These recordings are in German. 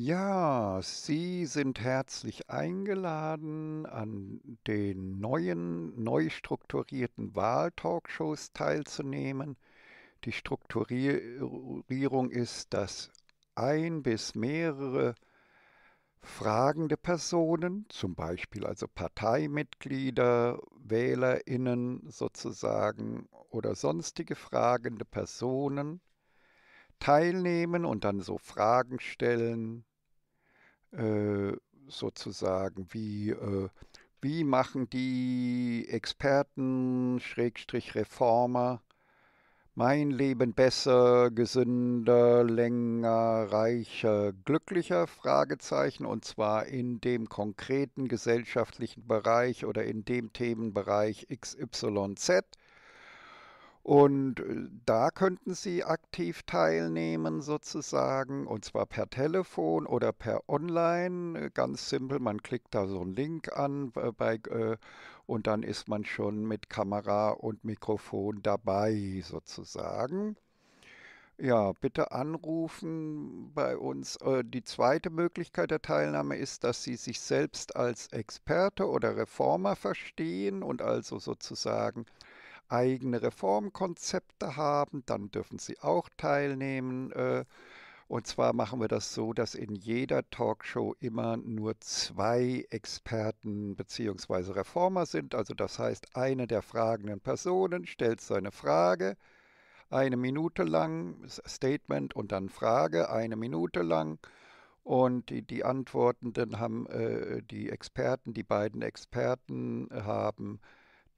Ja, Sie sind herzlich eingeladen, an den neuen, neu strukturierten Wahltalkshows teilzunehmen. Die Strukturierung ist, dass ein bis mehrere fragende Personen, zum Beispiel also Parteimitglieder, Wählerinnen sozusagen oder sonstige fragende Personen, teilnehmen und dann so Fragen stellen, äh, sozusagen, wie, äh, wie machen die Experten, Schrägstrich Reformer, mein Leben besser, gesünder, länger, reicher, glücklicher? Fragezeichen und zwar in dem konkreten gesellschaftlichen Bereich oder in dem Themenbereich XYZ und äh, da könnten Sie aktiv teilnehmen sozusagen, und zwar per Telefon oder per Online. Äh, ganz simpel, man klickt da so einen Link an bei, äh, und dann ist man schon mit Kamera und Mikrofon dabei sozusagen. Ja, bitte anrufen bei uns. Die zweite Möglichkeit der Teilnahme ist, dass Sie sich selbst als Experte oder Reformer verstehen und also sozusagen eigene Reformkonzepte haben, dann dürfen sie auch teilnehmen. Äh. Und zwar machen wir das so, dass in jeder Talkshow immer nur zwei Experten bzw. Reformer sind. Also das heißt, eine der fragenden Personen stellt seine Frage, eine Minute lang, Statement und dann Frage, eine Minute lang. Und die, die Antwortenden haben, äh, die Experten, die beiden Experten haben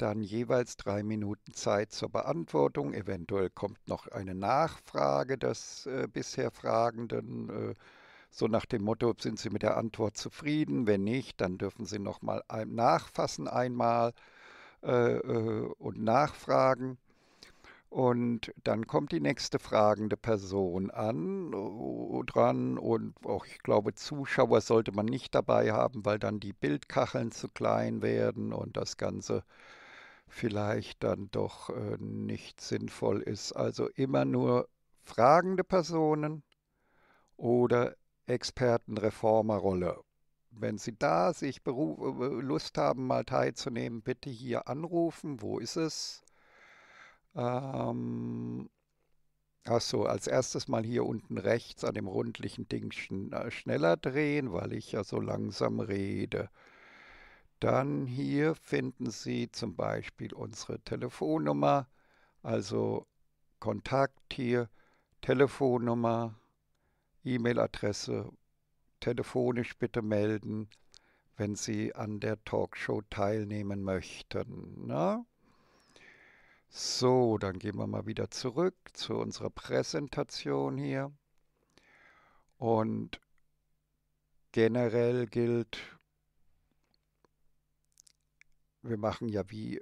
dann jeweils drei Minuten Zeit zur Beantwortung. Eventuell kommt noch eine Nachfrage des äh, bisher Fragenden. Äh, so nach dem Motto, sind Sie mit der Antwort zufrieden? Wenn nicht, dann dürfen Sie nochmal ein, nachfassen einmal äh, äh, und nachfragen. Und dann kommt die nächste fragende Person an dran und auch ich glaube Zuschauer sollte man nicht dabei haben, weil dann die Bildkacheln zu klein werden und das ganze vielleicht dann doch äh, nicht sinnvoll ist. Also immer nur fragende Personen oder Expertenreformerrolle. Wenn Sie da sich Beruf, äh, Lust haben, mal teilzunehmen, bitte hier anrufen. Wo ist es? Ähm, achso, als erstes mal hier unten rechts an dem rundlichen Ding äh, schneller drehen, weil ich ja so langsam rede. Dann hier finden Sie zum Beispiel unsere Telefonnummer, also Kontakt hier, Telefonnummer, E-Mail-Adresse, telefonisch bitte melden, wenn Sie an der Talkshow teilnehmen möchten. Na? Ne? So, dann gehen wir mal wieder zurück zu unserer Präsentation hier. Und generell gilt, wir machen ja wie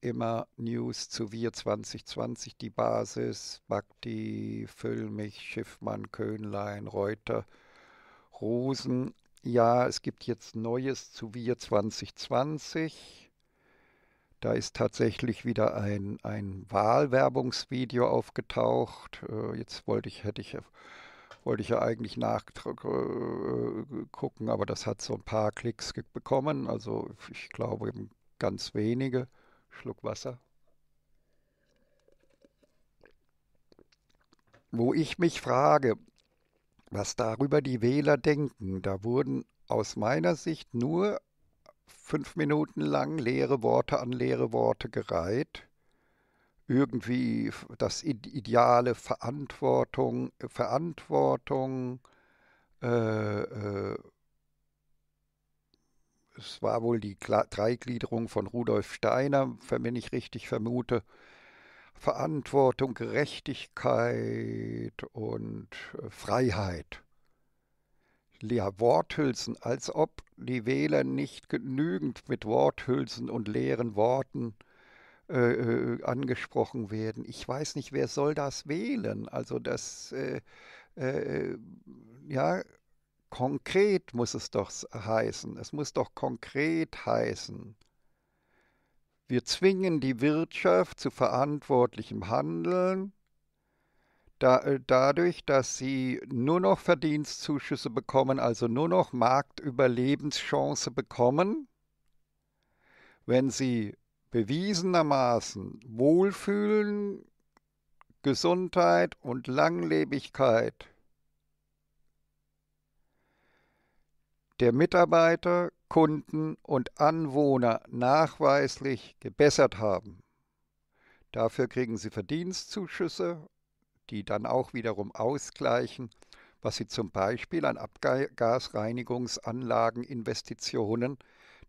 immer News zu Wir 2020, die Basis, Bakti, Füllmich, Schiffmann, Köhnlein, Reuter, Rosen. Ja, es gibt jetzt Neues zu Wir 2020. Da ist tatsächlich wieder ein, ein Wahlwerbungsvideo aufgetaucht. Äh, jetzt wollte ich, hätte ich wollte ich ja eigentlich nachgucken, äh, äh, aber das hat so ein paar Klicks bekommen. Also ich glaube ganz wenige. Schluck Wasser. Wo ich mich frage, was darüber die Wähler denken, da wurden aus meiner Sicht nur fünf Minuten lang leere Worte an leere Worte gereiht irgendwie das Ideale Verantwortung, äh, Verantwortung, äh, äh, es war wohl die Kla Dreigliederung von Rudolf Steiner, wenn ich richtig vermute, Verantwortung, Gerechtigkeit und äh, Freiheit. Ja, Worthülsen, als ob die Wähler nicht genügend mit Worthülsen und leeren Worten äh, äh, angesprochen werden. Ich weiß nicht, wer soll das wählen? Also das, äh, äh, ja, konkret muss es doch heißen. Es muss doch konkret heißen. Wir zwingen die Wirtschaft zu verantwortlichem Handeln da, äh, dadurch, dass sie nur noch Verdienstzuschüsse bekommen, also nur noch Marktüberlebenschance bekommen, wenn sie bewiesenermaßen Wohlfühlen, Gesundheit und Langlebigkeit der Mitarbeiter, Kunden und Anwohner nachweislich gebessert haben. Dafür kriegen sie Verdienstzuschüsse, die dann auch wiederum ausgleichen, was sie zum Beispiel an Abgasreinigungsanlageninvestitionen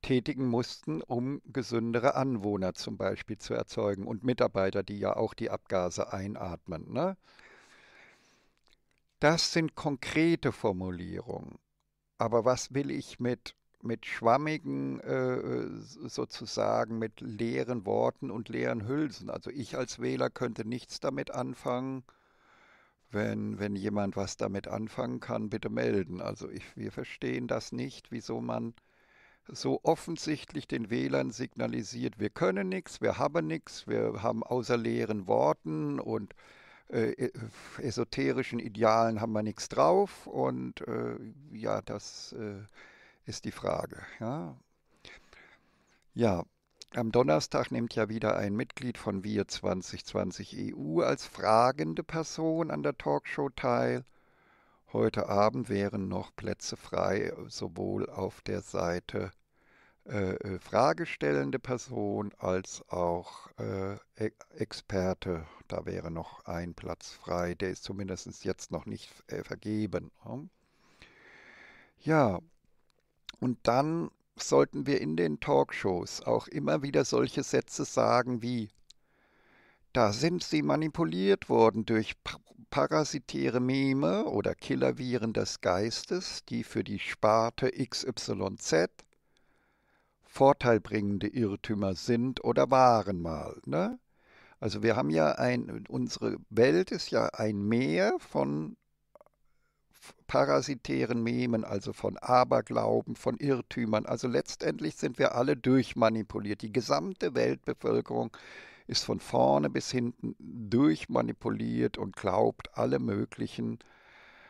tätigen mussten, um gesündere Anwohner zum Beispiel zu erzeugen und Mitarbeiter, die ja auch die Abgase einatmen. Ne? Das sind konkrete Formulierungen. Aber was will ich mit, mit schwammigen, äh, sozusagen mit leeren Worten und leeren Hülsen? Also ich als Wähler könnte nichts damit anfangen. Wenn, wenn jemand was damit anfangen kann, bitte melden. Also ich, wir verstehen das nicht, wieso man so offensichtlich den Wählern signalisiert, wir können nichts, wir haben nichts, wir haben außer leeren Worten und äh, e-, esoterischen Idealen haben wir nichts drauf. Und äh, ja, das äh, ist die Frage. Ja. ja, am Donnerstag nimmt ja wieder ein Mitglied von Wir 2020 EU als fragende Person an der Talkshow teil. Heute Abend wären noch Plätze frei, sowohl auf der Seite äh, äh, fragestellende Person als auch äh, Experte. Da wäre noch ein Platz frei, der ist zumindest jetzt noch nicht äh, vergeben. Ne? Ja, und dann sollten wir in den Talkshows auch immer wieder solche Sätze sagen wie, da sind sie manipuliert worden durch parasitäre Meme oder Killerviren des Geistes, die für die Sparte XYZ vorteilbringende Irrtümer sind oder waren mal. Ne? Also wir haben ja ein, unsere Welt ist ja ein Meer von parasitären Memen, also von Aberglauben, von Irrtümern. Also letztendlich sind wir alle durchmanipuliert. Die gesamte Weltbevölkerung ist von vorne bis hinten durchmanipuliert und glaubt alle möglichen äh,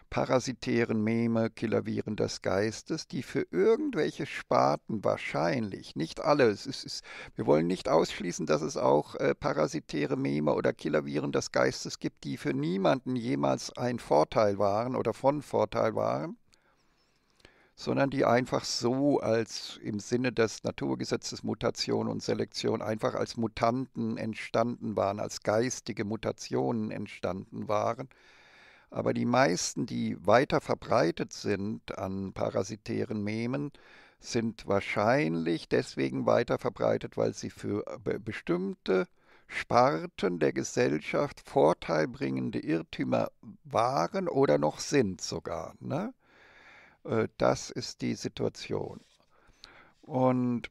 parasitären Meme, Killerviren des Geistes, die für irgendwelche Sparten wahrscheinlich, nicht alle, es ist, es, wir wollen nicht ausschließen, dass es auch äh, parasitäre Meme oder Killerviren des Geistes gibt, die für niemanden jemals ein Vorteil waren oder von Vorteil waren, sondern die einfach so als im Sinne des Naturgesetzes Mutation und Selektion einfach als Mutanten entstanden waren, als geistige Mutationen entstanden waren aber die meisten, die weiter verbreitet sind an parasitären Memen, sind wahrscheinlich deswegen weiter verbreitet, weil sie für bestimmte Sparten der Gesellschaft vorteilbringende Irrtümer waren oder noch sind sogar. Ne? Äh, das ist die Situation. Und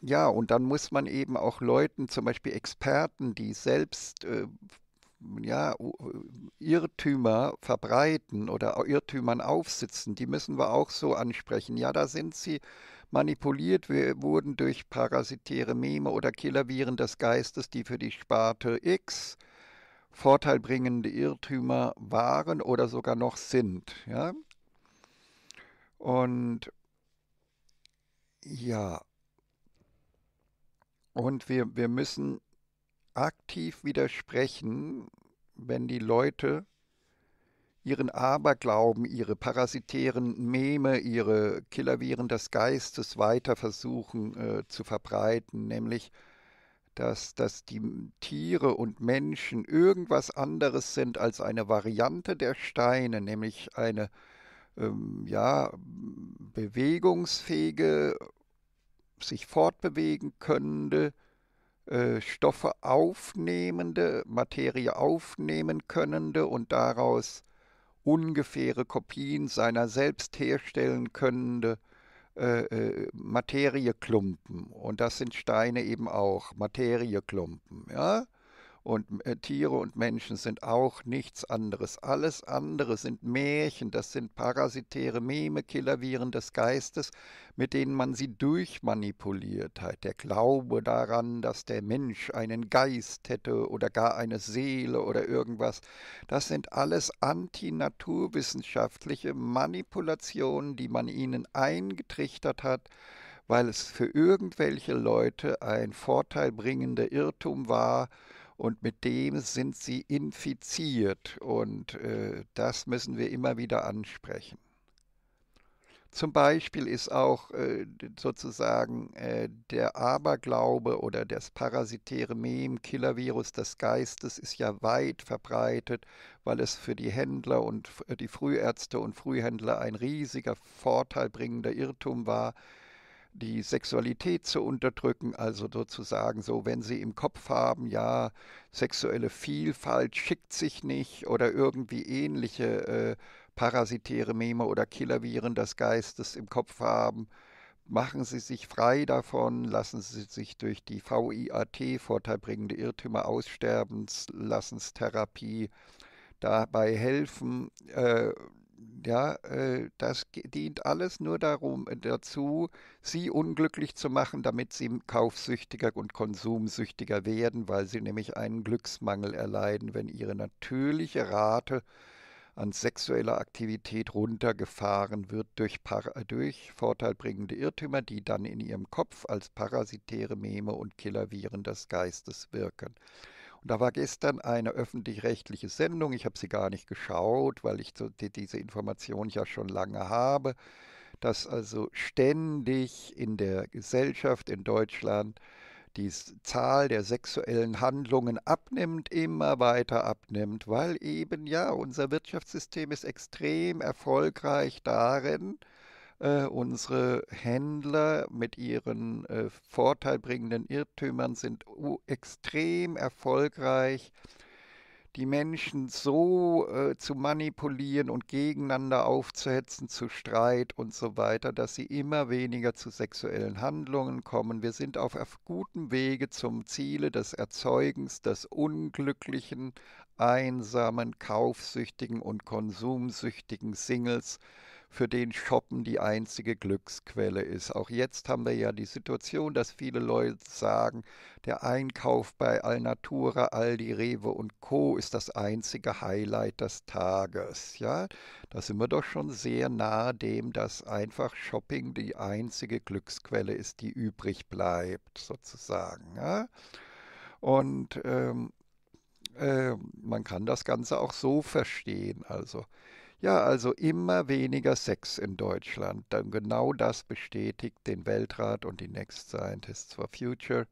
ja, und dann muss man eben auch Leuten, zum Beispiel Experten, die selbst äh, ja, Irrtümer verbreiten oder Irrtümern aufsitzen, die müssen wir auch so ansprechen. Ja, da sind sie manipuliert wir wurden durch parasitäre Meme oder Killerviren des Geistes, die für die Sparte X vorteilbringende Irrtümer waren oder sogar noch sind. Ja? Und ja, und wir, wir müssen aktiv widersprechen, wenn die Leute ihren Aberglauben, ihre parasitären Meme, ihre Killerviren des Geistes weiter versuchen äh, zu verbreiten, nämlich dass, dass die Tiere und Menschen irgendwas anderes sind als eine Variante der Steine, nämlich eine ähm, ja, bewegungsfähige, sich fortbewegen könnte, äh, Stoffe aufnehmende, Materie aufnehmen könnende und daraus ungefähre Kopien seiner selbst herstellen könnende äh, äh Materieklumpen. Und das sind Steine eben auch, Materieklumpen. Ja? und äh, Tiere und Menschen sind auch nichts anderes. Alles andere sind Märchen, das sind parasitäre Meme, Killerviren des Geistes, mit denen man sie durchmanipuliert hat. Der Glaube daran, dass der Mensch einen Geist hätte oder gar eine Seele oder irgendwas, das sind alles antinaturwissenschaftliche Manipulationen, die man ihnen eingetrichtert hat, weil es für irgendwelche Leute ein vorteilbringender Irrtum war, und mit dem sind sie infiziert und äh, das müssen wir immer wieder ansprechen. Zum Beispiel ist auch äh, sozusagen äh, der Aberglaube oder das parasitäre Mem, Killervirus des Geistes ist ja weit verbreitet, weil es für die Händler und äh, die Frühärzte und Frühhändler ein riesiger vorteilbringender Irrtum war, die Sexualität zu unterdrücken, also sozusagen so, wenn sie im Kopf haben, ja, sexuelle Vielfalt schickt sich nicht oder irgendwie ähnliche äh, parasitäre Meme oder Killerviren des Geistes im Kopf haben, machen Sie sich frei davon, lassen Sie sich durch die VIAT, vorteilbringende Irrtümer aussterben, lassen dabei helfen, äh, ja, äh, das dient alles nur darum, äh, dazu, sie unglücklich zu machen, damit sie kaufsüchtiger und konsumsüchtiger werden, weil sie nämlich einen Glücksmangel erleiden, wenn ihre natürliche Rate an sexueller Aktivität runtergefahren wird durch, äh, durch, vorteilbringende Irrtümer, die dann in ihrem Kopf als parasitäre Meme und Killerviren des Geistes wirken. Und da war gestern eine öffentlich-rechtliche Sendung. Ich habe sie gar nicht geschaut, weil ich die, diese Information ja schon lange habe, dass also ständig in der Gesellschaft in Deutschland die Zahl der sexuellen Handlungen abnimmt, immer weiter abnimmt, weil eben ja unser Wirtschaftssystem ist extrem erfolgreich darin, äh, unsere Händler mit ihren äh, vorteilbringenden Irrtümern sind extrem erfolgreich, die Menschen so äh, zu manipulieren und gegeneinander aufzuhetzen, zu Streit und so weiter, dass sie immer weniger zu sexuellen Handlungen kommen. Wir sind auf, auf gutem Wege zum Ziele des Erzeugens des unglücklichen, einsamen, kaufsüchtigen und konsumsüchtigen Singles, für den Shoppen die einzige Glücksquelle ist. Auch jetzt haben wir ja die Situation, dass viele Leute sagen, der Einkauf bei Alnatura, Aldi, Rewe und Co. ist das einzige Highlight des Tages. Ja, da sind wir doch schon sehr nahe dem, dass einfach Shopping die einzige Glücksquelle ist, die übrig bleibt, sozusagen. Ja? Und ähm, äh, man kann das Ganze auch so verstehen. Also ja, also immer weniger Sex in Deutschland. Dann genau das bestätigt den Weltrat und die Next Scientists for Future,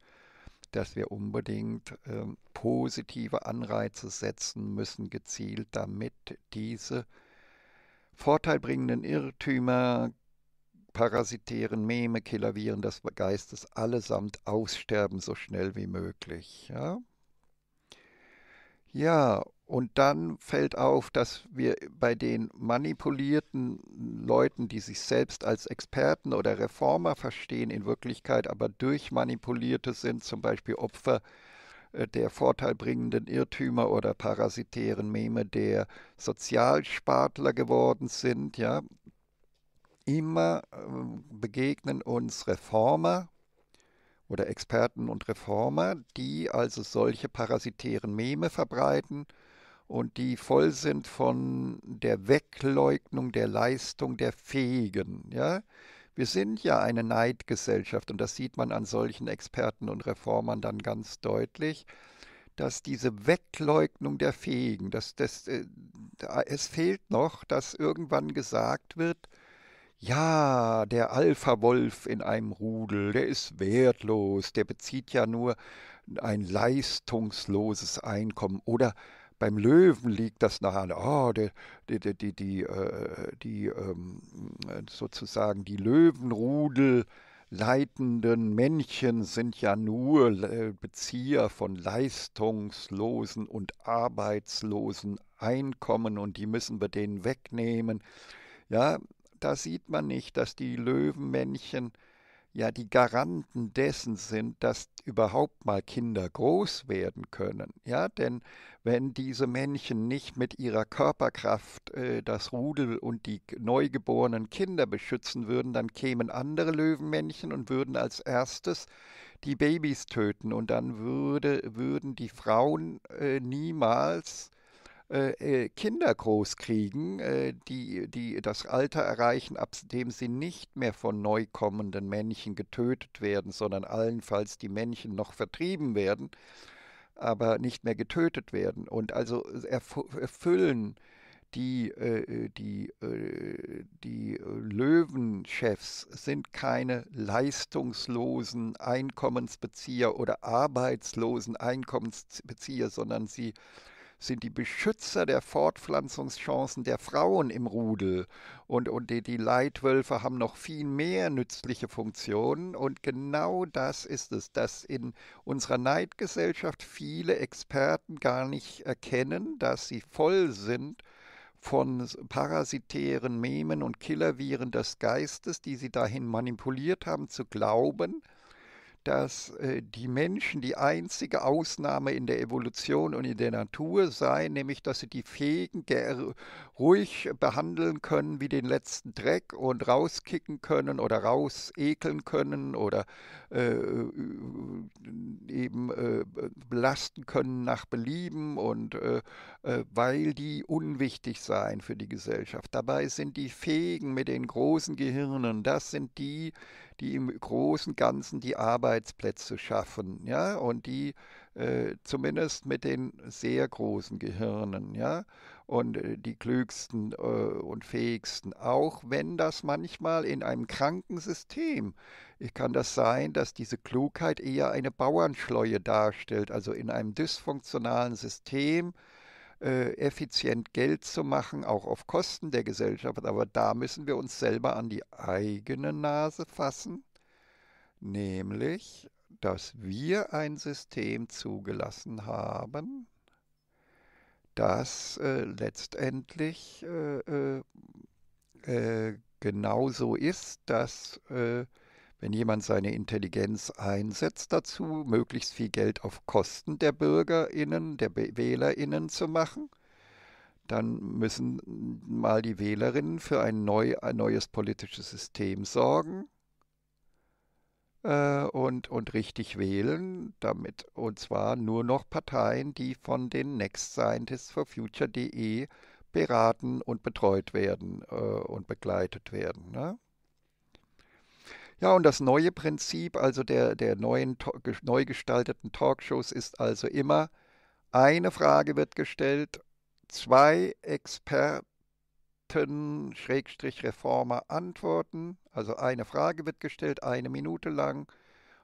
dass wir unbedingt äh, positive Anreize setzen müssen, gezielt, damit diese vorteilbringenden Irrtümer, parasitären Meme, Killerviren des Geistes allesamt aussterben so schnell wie möglich. Ja, ja und dann fällt auf, dass wir bei den manipulierten Leuten, die sich selbst als Experten oder Reformer verstehen, in Wirklichkeit aber durchmanipulierte sind, zum Beispiel Opfer äh, der vorteilbringenden Irrtümer oder parasitären Meme der Sozialspartler geworden sind, ja. Immer äh, begegnen uns Reformer, oder Experten und Reformer, die also solche parasitären Meme verbreiten und die voll sind von der Wegleugnung der Leistung der Fähigen. Ja? Wir sind ja eine Neidgesellschaft und das sieht man an solchen Experten und Reformern dann ganz deutlich, dass diese Wegleugnung der Fähigen, dass das, äh, es fehlt noch, dass irgendwann gesagt wird, ja, der Alpha-Wolf in einem Rudel, der ist wertlos, der bezieht ja nur ein leistungsloses Einkommen oder beim Löwen liegt das nachher, ne, oh, die, die, die, die, äh, die ähm, sozusagen die Löwenrudel leitenden Männchen sind ja nur äh, Bezieher von leistungslosen und arbeitslosen Einkommen und die müssen wir denen wegnehmen. Ja, da sieht man nicht, dass die Löwenmännchen ja die Garanten dessen sind, dass überhaupt mal Kinder groß werden können. Ja, denn wenn diese Männchen nicht mit ihrer Körperkraft äh, das Rudel und die neugeborenen Kinder beschützen würden, dann kämen andere Löwenmännchen und würden als erstes die Babys töten und dann würde, würden die Frauen äh, niemals äh, äh, Kinder großkriegen, äh, die, die das Alter erreichen, ab dem sie nicht mehr von neu kommenden Männchen getötet werden, sondern allenfalls die Männchen noch vertrieben werden, aber nicht mehr getötet werden. Und also erfüllen die, die, die Löwenchefs sind keine leistungslosen Einkommensbezieher oder arbeitslosen Einkommensbezieher, sondern sie sind die Beschützer der Fortpflanzungschancen der Frauen im Rudel. Und, und die, die Leitwölfe haben noch viel mehr nützliche Funktionen. Und genau das ist es, dass in unserer Neidgesellschaft viele Experten gar nicht erkennen, dass sie voll sind von parasitären Memen und Killerviren des Geistes, die sie dahin manipuliert haben, zu glauben, dass äh, die Menschen die einzige Ausnahme in der Evolution und in der Natur seien, nämlich dass sie die fähigen, ruhig behandeln können wie den letzten Dreck und rauskicken können oder rausekeln können oder äh, äh eben äh, belasten können nach Belieben und äh, äh, weil die unwichtig seien für die Gesellschaft. Dabei sind die Fähigen mit den großen Gehirnen, das sind die, die im großen Ganzen die Arbeitsplätze schaffen, ja, und die äh, zumindest mit den sehr großen Gehirnen, ja, und äh, die klügsten äh, und fähigsten, auch wenn das manchmal in einem kranken System kann das sein, dass diese Klugheit eher eine Bauernschleue darstellt, also in einem dysfunktionalen System äh, effizient Geld zu machen, auch auf Kosten der Gesellschaft. Aber da müssen wir uns selber an die eigene Nase fassen, nämlich, dass wir ein System zugelassen haben, dass äh, letztendlich äh, äh, äh genau ist, dass äh, wenn jemand seine Intelligenz einsetzt dazu, möglichst viel Geld auf Kosten der Bürgerinnen, der Wählerinnen zu machen, dann müssen mal die Wählerinnen für ein, neu, ein neues politisches System sorgen äh, und, und richtig wählen, damit, und zwar nur noch Parteien, die von den Next Scientists for Future.de beraten und betreut werden äh, und begleitet werden. Ne? Ja, und das neue Prinzip, also der, der neuen, neu gestalteten Talkshows, ist also immer, eine Frage wird gestellt, zwei Experten Schrägstrich-Reformer Antworten. Also eine Frage wird gestellt, eine Minute lang.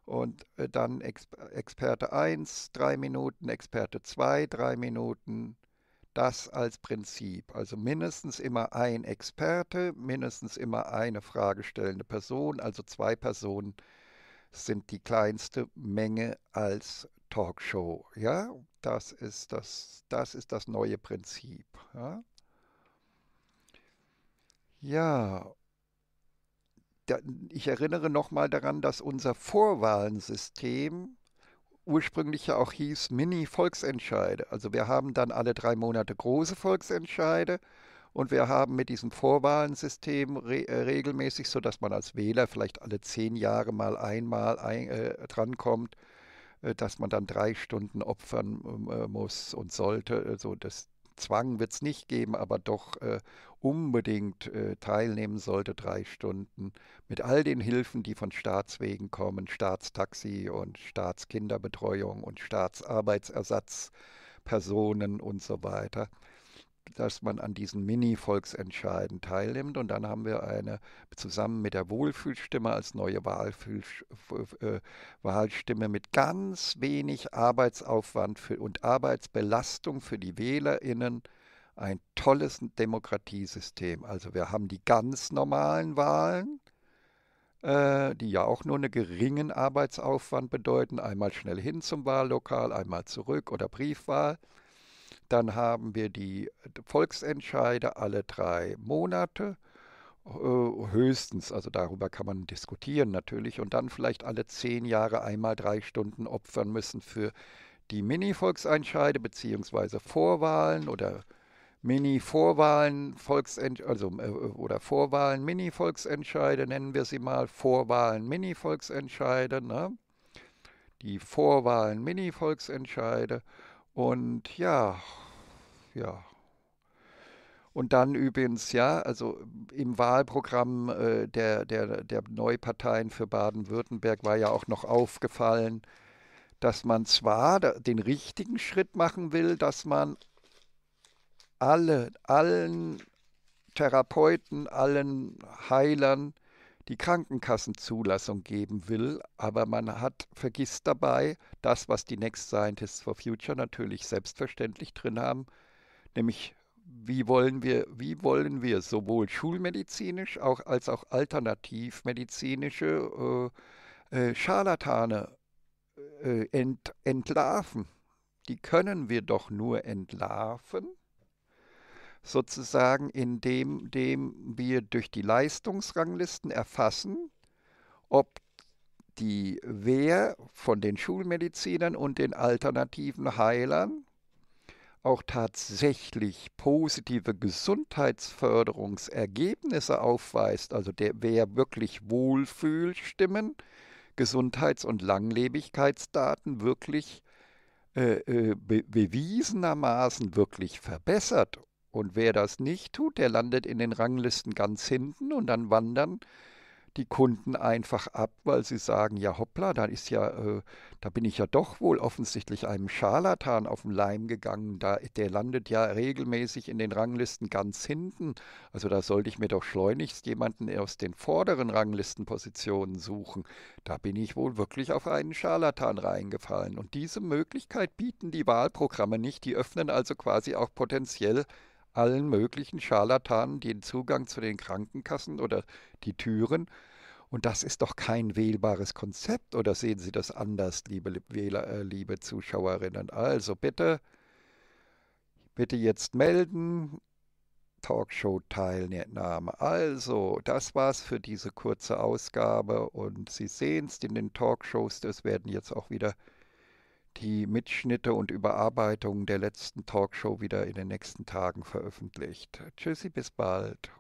Und äh, dann Experte 1, drei Minuten, Experte 2, drei Minuten. Das als Prinzip. Also mindestens immer ein Experte, mindestens immer eine fragestellende Person. Also zwei Personen sind die kleinste Menge als Talkshow. Ja, das ist das, das, ist das neue Prinzip. Ja? Ja, ich erinnere nochmal daran, dass unser Vorwahlensystem ursprünglich ja auch hieß Mini-Volksentscheide. Also wir haben dann alle drei Monate große Volksentscheide und wir haben mit diesem Vorwahlensystem re äh, regelmäßig, sodass man als Wähler vielleicht alle zehn Jahre mal einmal ein, äh, drankommt, äh, dass man dann drei Stunden opfern ähm, äh, muss und sollte. Also das, Zwang wird es nicht geben, aber doch äh, unbedingt äh, teilnehmen sollte, drei Stunden mit all den Hilfen, die von Staatswegen kommen, Staatstaxi und Staatskinderbetreuung und Staatsarbeitsersatzpersonen und so weiter dass man an diesen Mini-Volksentscheiden teilnimmt. Und dann haben wir eine zusammen mit der Wohlfühlstimme als neue Wahlfühl, äh, Wahlstimme mit ganz wenig Arbeitsaufwand für, und Arbeitsbelastung für die WählerInnen ein tolles Demokratiesystem. Also wir haben die ganz normalen Wahlen, äh, die ja auch nur einen geringen Arbeitsaufwand bedeuten, einmal schnell hin zum Wahllokal, einmal zurück oder Briefwahl. Dann haben wir die äh, Volksentscheide alle drei Monate äh, höchstens, also darüber kann man diskutieren natürlich, und dann vielleicht alle zehn Jahre einmal drei Stunden opfern müssen für die Mini-Volkseinscheide bzw. Vorwahlen oder Mini-Vorwahlen, also äh, oder Vorwahlen, Mini-Volksentscheide nennen wir sie mal, Vorwahlen, Mini-Volksentscheide, ne? die Vorwahlen, Mini-Volksentscheide und ja, ja. Und dann übrigens, ja, also im Wahlprogramm äh, der, der, der Neuparteien für Baden-Württemberg war ja auch noch aufgefallen, dass man zwar den richtigen Schritt machen will, dass man alle, allen Therapeuten, allen Heilern die Krankenkassenzulassung geben will, aber man hat vergisst dabei das, was die Next Scientists for Future natürlich selbstverständlich drin haben, nämlich wie wollen wir, wie wollen wir sowohl schulmedizinisch auch, als auch alternativmedizinische äh, äh, Scharlatane äh, ent, entlarven. Die können wir doch nur entlarven, sozusagen indem, indem wir durch die Leistungsranglisten erfassen, ob die Wehr von den Schulmedizinern und den alternativen Heilern auch tatsächlich positive Gesundheitsförderungsergebnisse aufweist, also der, wer wirklich Wohlfühlstimmen, Gesundheits- und Langlebigkeitsdaten wirklich äh, äh, be bewiesenermaßen wirklich verbessert. Und wer das nicht tut, der landet in den Ranglisten ganz hinten und dann wandern die Kunden einfach ab, weil sie sagen, ja hoppla, da ist ja, äh, da bin ich ja doch wohl offensichtlich einem Scharlatan auf den Leim gegangen. Da, der landet ja regelmäßig in den Ranglisten ganz hinten. Also da sollte ich mir doch schleunigst jemanden aus den vorderen Ranglistenpositionen suchen. Da bin ich wohl wirklich auf einen Scharlatan reingefallen. Und diese Möglichkeit bieten die Wahlprogramme nicht. Die öffnen also quasi auch potenziell allen möglichen Scharlatanen den Zugang zu den Krankenkassen oder die Türen. Und das ist doch kein wählbares Konzept, oder sehen Sie das anders, liebe Wähler, äh, liebe Zuschauerinnen? Also bitte, bitte jetzt melden. Talkshow-Teilnahme. Also, das war's für diese kurze Ausgabe und Sie sehen es in den Talkshows, Das werden jetzt auch wieder die Mitschnitte und Überarbeitungen der letzten Talkshow wieder in den nächsten Tagen veröffentlicht. Tschüssi, bis bald.